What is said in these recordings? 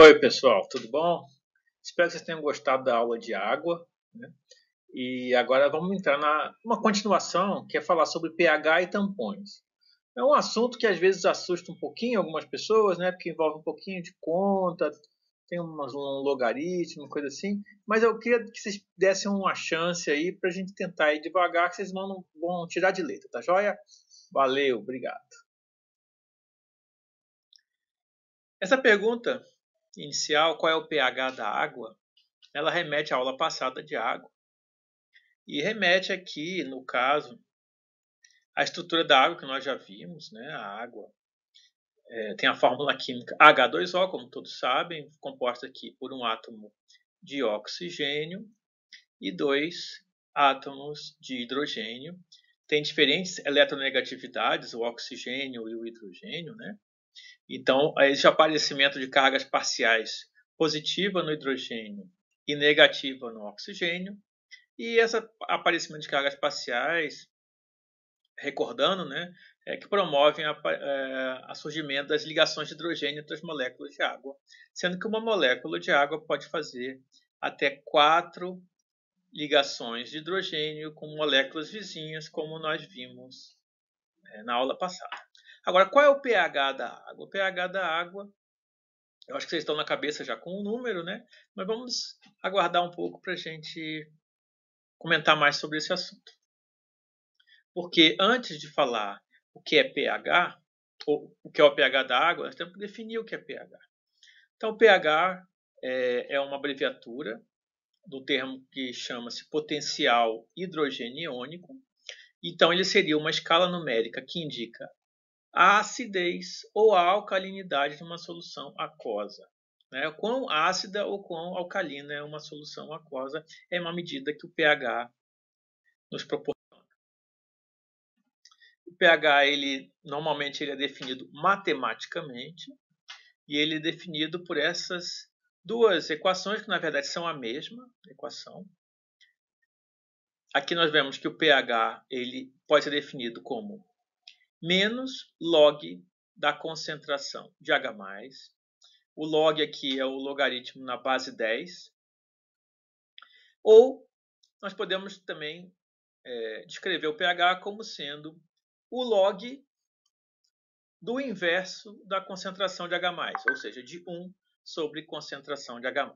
Oi, pessoal, tudo bom? Espero que vocês tenham gostado da aula de água. Né? E agora vamos entrar na uma continuação que é falar sobre pH e tampões. É um assunto que às vezes assusta um pouquinho algumas pessoas, né? Porque envolve um pouquinho de conta, tem um, um logaritmo, coisa assim. Mas eu queria que vocês dessem uma chance aí para a gente tentar ir devagar, que vocês vão, vão tirar de letra, tá joia? Valeu, obrigado. Essa pergunta inicial, qual é o pH da água, ela remete à aula passada de água. E remete aqui, no caso, à estrutura da água que nós já vimos, né? a água. É, tem a fórmula química H2O, como todos sabem, composta aqui por um átomo de oxigênio e dois átomos de hidrogênio. Tem diferentes eletronegatividades, o oxigênio e o hidrogênio, né? Então, esse aparecimento de cargas parciais positiva no hidrogênio e negativa no oxigênio, e esse aparecimento de cargas parciais, recordando, né, é, que promovem é, a, surgimento das ligações de hidrogênio entre as moléculas de água, sendo que uma molécula de água pode fazer até quatro ligações de hidrogênio com moléculas vizinhas, como nós vimos é, na aula passada. Agora, qual é o pH da água? O pH da água, eu acho que vocês estão na cabeça já com o número, né? Mas vamos aguardar um pouco para a gente comentar mais sobre esse assunto. Porque antes de falar o que é pH, ou o que é o pH da água, nós temos que definir o que é pH. Então, pH é, é uma abreviatura do termo que chama-se potencial hidrogênio iônico. Então, ele seria uma escala numérica que indica a acidez ou a alcalinidade de uma solução aquosa. Né? Quão ácida ou quão alcalina é uma solução aquosa é uma medida que o pH nos proporciona. O pH ele normalmente ele é definido matematicamente e ele é definido por essas duas equações que na verdade são a mesma equação. Aqui nós vemos que o pH ele pode ser definido como menos log da concentração de H+. O log aqui é o logaritmo na base 10. Ou nós podemos também é, descrever o pH como sendo o log do inverso da concentração de H+, ou seja, de 1 sobre concentração de H+.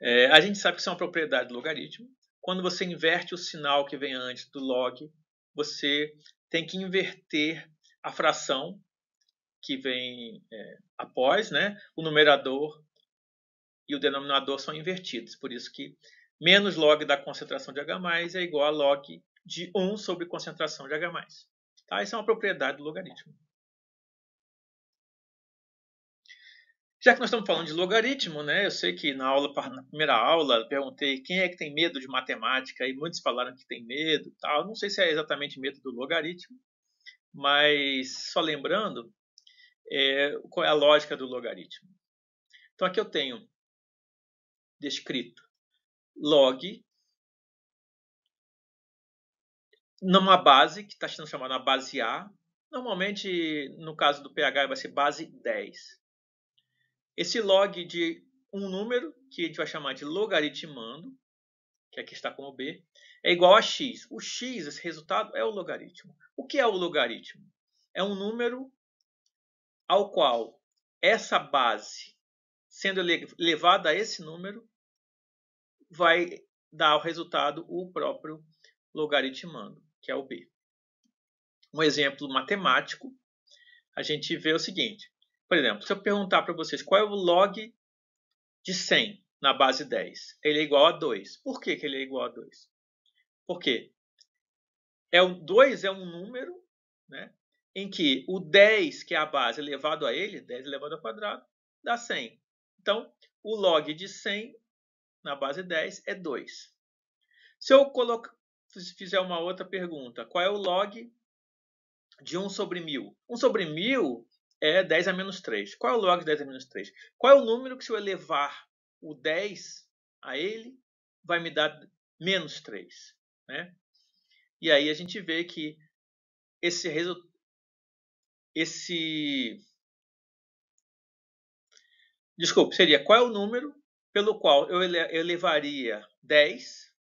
É, a gente sabe que isso é uma propriedade do logaritmo. Quando você inverte o sinal que vem antes do log, você tem que inverter a fração que vem é, após, né? O numerador e o denominador são invertidos, por isso que menos log da concentração de H+, é igual a log de 1 sobre concentração de H+. Tá? Isso é uma propriedade do logaritmo. Já que nós estamos falando de logaritmo, né? Eu sei que na aula, na primeira aula, perguntei quem é que tem medo de matemática e muitos falaram que tem medo, tal. Não sei se é exatamente medo do logaritmo, mas só lembrando é, qual é a lógica do logaritmo. Então aqui eu tenho descrito log numa base que está sendo chamada base A. Normalmente, no caso do pH, vai ser base 10. Esse log de um número, que a gente vai chamar de logaritmando, que aqui está com o b, é igual a x. O x, esse resultado, é o logaritmo. O que é o logaritmo? É um número ao qual essa base, sendo elevada a esse número, vai dar o resultado o próprio logaritmando, que é o b. Um exemplo matemático, a gente vê o seguinte. Por exemplo, se eu perguntar para vocês qual é o log de 100 na base 10, ele é igual a 2. Por que, que ele é igual a 2? Porque é um, 2 é um número né, em que o 10, que é a base, elevado a ele, 10 elevado ao quadrado, dá 100. Então, o log de 100 na base 10 é 2. Se eu colocar, fizer uma outra pergunta, qual é o log de 1 sobre 1.000? 1 sobre 1.000 é 10 a menos 3. Qual é o log de 10 a menos 3? Qual é o número que se eu elevar o 10 a ele, vai me dar menos 3. Né? E aí a gente vê que esse resultado esse desculpe, seria qual é o número pelo qual eu elevaria 10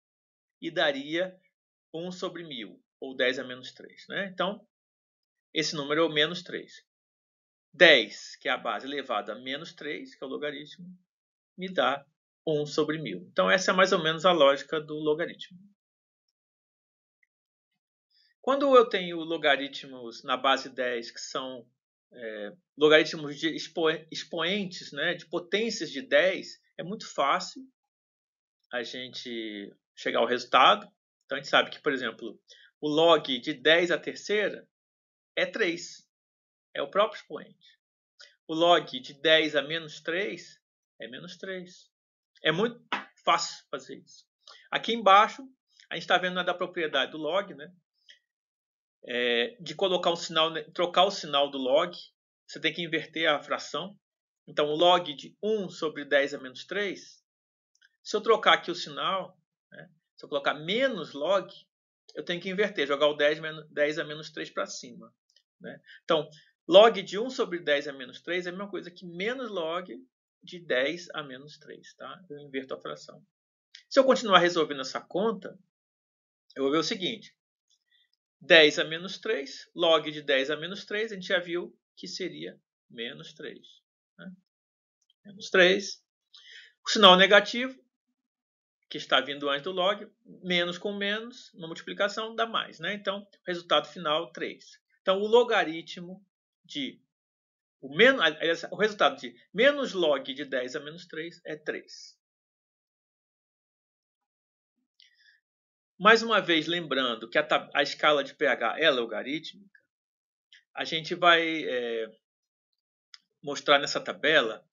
e daria 1 sobre 1000, ou 10 a menos 3. Né? Então, esse número é o menos 3. 10, que é a base elevada a menos 3, que é o logaritmo, me dá 1 sobre 1.000. Então, essa é mais ou menos a lógica do logaritmo. Quando eu tenho logaritmos na base 10 que são é, logaritmos de expo expoentes, né, de potências de 10, é muito fácil a gente chegar ao resultado. Então, a gente sabe que, por exemplo, o log de 10 à terceira é 3 é o próprio expoente. O log de 10 a menos 3 é menos 3. É muito fácil fazer isso. Aqui embaixo, a gente está vendo a da propriedade do log, né? É, de colocar um sinal, né, trocar o sinal do log, você tem que inverter a fração. Então, o log de 1 sobre 10 a menos 3, se eu trocar aqui o sinal, né? se eu colocar menos log, eu tenho que inverter, jogar o 10, 10 a menos 3 para cima. Né? Então, Log de 1 sobre 10 a menos 3 é a mesma coisa que menos log de 10 a menos 3. Tá? Eu inverto a fração. Se eu continuar resolvendo essa conta, eu vou ver o seguinte. 10 a menos 3, log de 10 a menos 3, a gente já viu que seria menos 3. Né? Menos 3. O sinal negativo, que está vindo antes do log, menos com menos, uma multiplicação dá mais. Né? Então, resultado final, 3. Então, o logaritmo de o, menos, o resultado de menos log de 10 a menos 3 é 3. Mais uma vez, lembrando que a, a escala de pH é logarítmica, a gente vai é, mostrar nessa tabela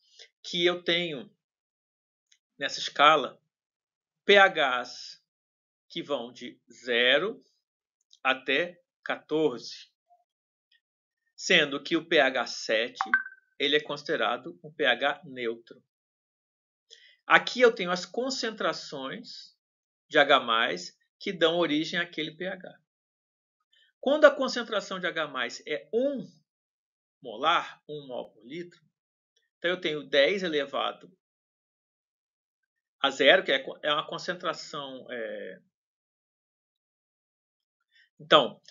que eu tenho, nessa escala, pHs que vão de 0 até 14 sendo que o pH 7 ele é considerado um pH neutro. Aqui eu tenho as concentrações de H+, que dão origem àquele pH. Quando a concentração de H+, é 1 molar, 1 mol por litro, então eu tenho 10 elevado a zero, que é, é uma concentração... É... Então,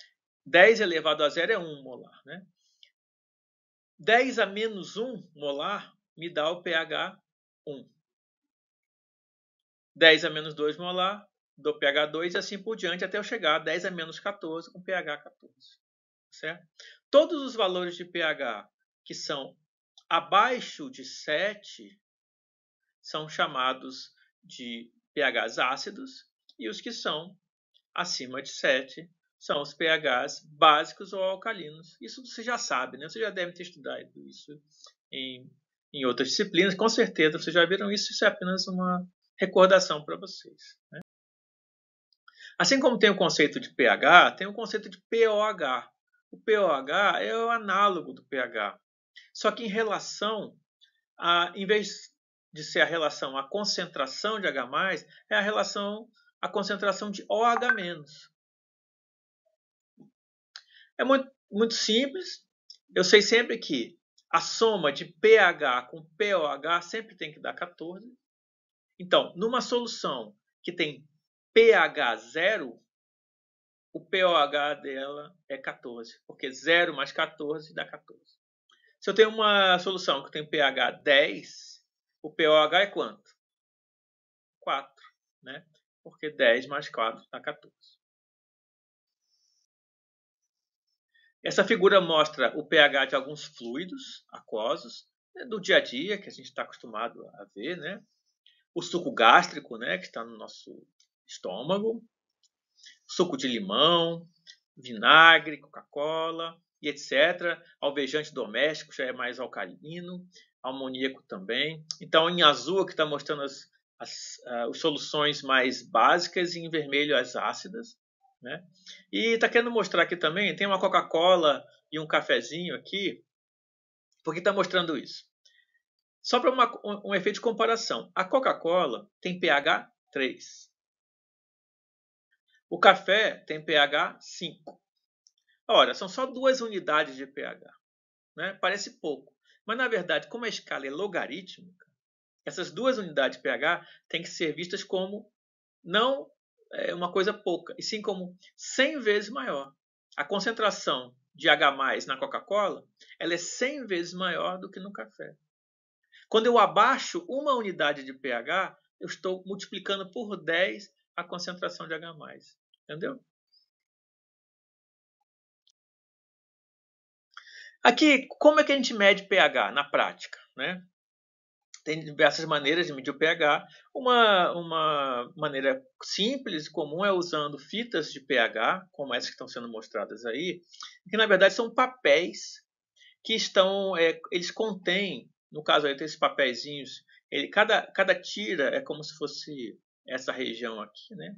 10 elevado a zero é 1 molar, né? 10 a menos 1 molar me dá o pH 1. 10 a menos 2 molar do pH 2 e assim por diante até eu chegar a 10 a menos 14 com pH 14. Tá certo? Todos os valores de pH que são abaixo de 7 são chamados de pHs ácidos e os que são acima de 7 são os pHs básicos ou alcalinos. Isso você já sabe, né? Você já deve ter estudado isso em, em outras disciplinas. Com certeza vocês já viram isso. Isso é apenas uma recordação para vocês. Né? Assim como tem o conceito de pH, tem o conceito de POH. O POH é o análogo do pH. Só que em relação a, em vez de ser a relação a concentração de H+, é a relação a concentração de OH-. É muito, muito simples. Eu sei sempre que a soma de pH com pOH sempre tem que dar 14. Então, numa solução que tem pH 0, o pOH dela é 14, porque 0 mais 14 dá 14. Se eu tenho uma solução que tem pH 10, o pOH é quanto? 4, né? Porque 10 mais 4 dá 14. Essa figura mostra o pH de alguns fluidos aquosos né, do dia a dia, que a gente está acostumado a ver, né? o suco gástrico, né, que está no nosso estômago, suco de limão, vinagre, Coca-Cola e etc. Alvejante doméstico já é mais alcalino, amoníaco também. Então, em azul que está mostrando as, as, uh, as soluções mais básicas e em vermelho as ácidas. Né? E está querendo mostrar aqui também, tem uma Coca-Cola e um cafezinho aqui, porque está mostrando isso. Só para um, um efeito de comparação, a Coca-Cola tem pH 3. O café tem pH 5. Ora, são só duas unidades de pH. Né? Parece pouco. Mas, na verdade, como a escala é logarítmica, essas duas unidades de pH têm que ser vistas como não é uma coisa pouca, e sim como 100 vezes maior. A concentração de H+, na Coca-Cola, ela é 100 vezes maior do que no café. Quando eu abaixo uma unidade de pH, eu estou multiplicando por 10 a concentração de H+. Entendeu? Aqui, como é que a gente mede pH na prática? Né? tem diversas maneiras de medir o pH. Uma, uma maneira simples e comum é usando fitas de pH, como essas que estão sendo mostradas aí, que na verdade são papéis que estão, é, eles contêm, no caso aí tem esses papeizinhos, cada, cada tira é como se fosse essa região aqui, né?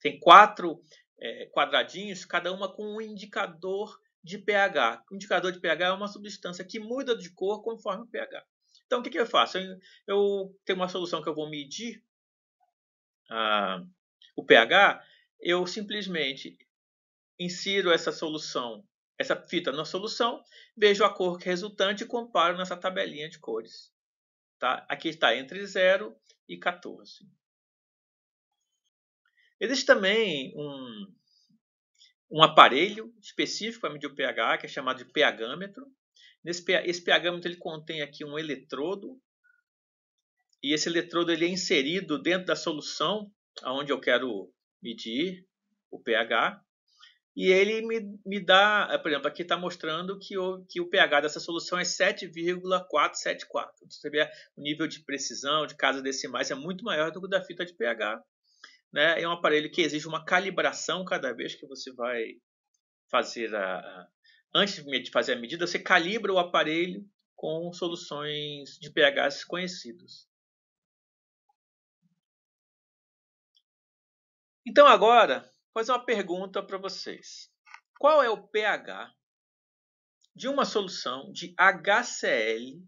Tem quatro é, quadradinhos, cada uma com um indicador de pH. O indicador de pH é uma substância que muda de cor conforme o pH. Então, o que, que eu faço? Eu, eu, tenho uma solução que eu vou medir ah, o pH, eu simplesmente insiro essa solução, essa fita na solução, vejo a cor resultante e comparo nessa tabelinha de cores. Tá? Aqui está entre 0 e 14. Existe também um, um aparelho específico para medir o pH, que é chamado de pHmetro. Nesse, esse pH ele contém aqui um eletrodo e esse eletrodo ele é inserido dentro da solução aonde eu quero medir o pH e ele me, me dá, eh, por exemplo, aqui está mostrando que o, que o pH dessa solução é 7,474. Então, você vê o nível de precisão de casa decimais é muito maior do que o da fita de pH. Né? É um aparelho que exige uma calibração cada vez que você vai fazer a, antes de fazer a medida, você calibra o aparelho com soluções de pHs conhecidos. Então agora, vou fazer uma pergunta para vocês. Qual é o pH de uma solução de HCl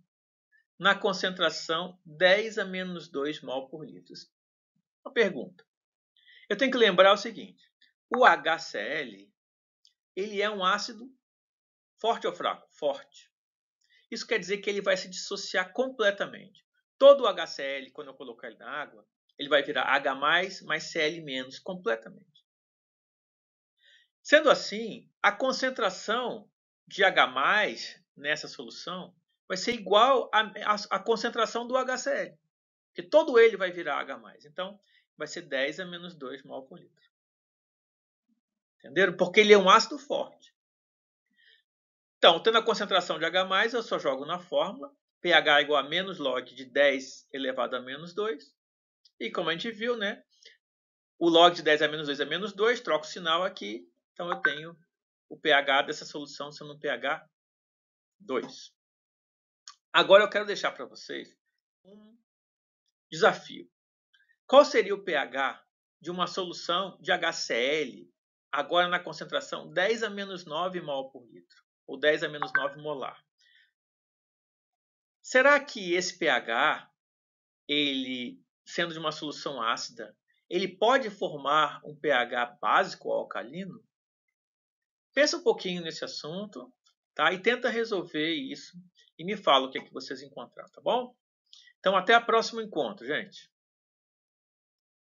na concentração 10 a menos 2 mol por litro? Uma pergunta. Eu tenho que lembrar o seguinte. O HCl ele é um ácido Forte ou fraco? Forte. Isso quer dizer que ele vai se dissociar completamente. Todo o HCl, quando eu colocar ele na água, ele vai virar H+, mais Cl- menos completamente. Sendo assim, a concentração de H+, mais nessa solução, vai ser igual à, concentração do HCl. Porque todo ele vai virar H+. mais. Então, vai ser 10 a menos 2 mol por litro. Entenderam? Porque ele é um ácido forte. Então, tendo a concentração de H+, eu só jogo na fórmula pH é igual a menos log de 10 elevado a menos 2. E como a gente viu, né, o log de 10 a menos 2 é menos 2, troco o sinal aqui, então eu tenho o pH dessa solução sendo um pH 2. Agora eu quero deixar para vocês um desafio. Qual seria o pH de uma solução de HCl agora na concentração 10 a menos 9 mol por litro? ou 10 a menos 9 molar. Será que esse pH, ele sendo de uma solução ácida, ele pode formar um pH básico ou alcalino? Pensa um pouquinho nesse assunto, tá? E tenta resolver isso e me fala o que, é que vocês encontraram, tá bom? Então até o próximo encontro, gente.